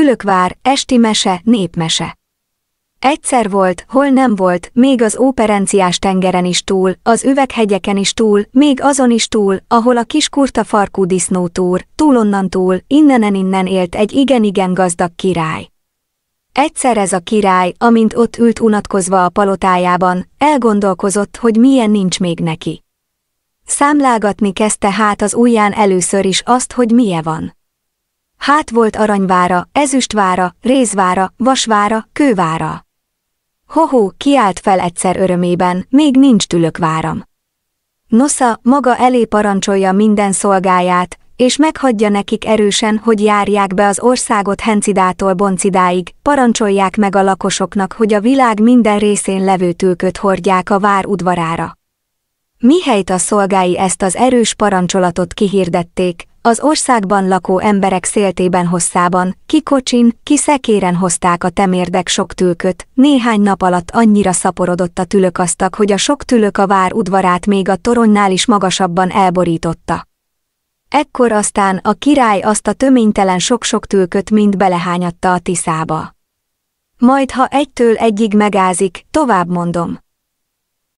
Tülökvár, esti mese, népmese. Egyszer volt, hol nem volt, még az óperenciás tengeren is túl, az üveghegyeken is túl, még azon is túl, ahol a kis kurta farkú disznó túr, onnan túl, innenen-innen élt egy igen-igen gazdag király. Egyszer ez a király, amint ott ült unatkozva a palotájában, elgondolkozott, hogy milyen nincs még neki. Számlágatni kezdte hát az ujján először is azt, hogy milyen van. Hát volt aranyvára, ezüstvára, rézvára, vasvára, kővára. Hoho, kiált fel egyszer örömében, még nincs tülökváram. Nosza maga elé parancsolja minden szolgáját, és meghagyja nekik erősen, hogy járják be az országot Hencidától Boncidáig, parancsolják meg a lakosoknak, hogy a világ minden részén levő tőköt hordják a vár udvarára. Mihelyt a szolgái ezt az erős parancsolatot kihirdették, az országban lakó emberek széltében hosszában, ki kocsin, ki szekéren hozták a temérdek sok tülköt, néhány nap alatt annyira szaporodott a tülökasztak, hogy a sok tülök a vár udvarát még a toronynál is magasabban elborította. Ekkor aztán a király azt a töménytelen sok-sok tülköt mind belehányatta a tiszába. Majd ha egytől egyig megázik, tovább mondom.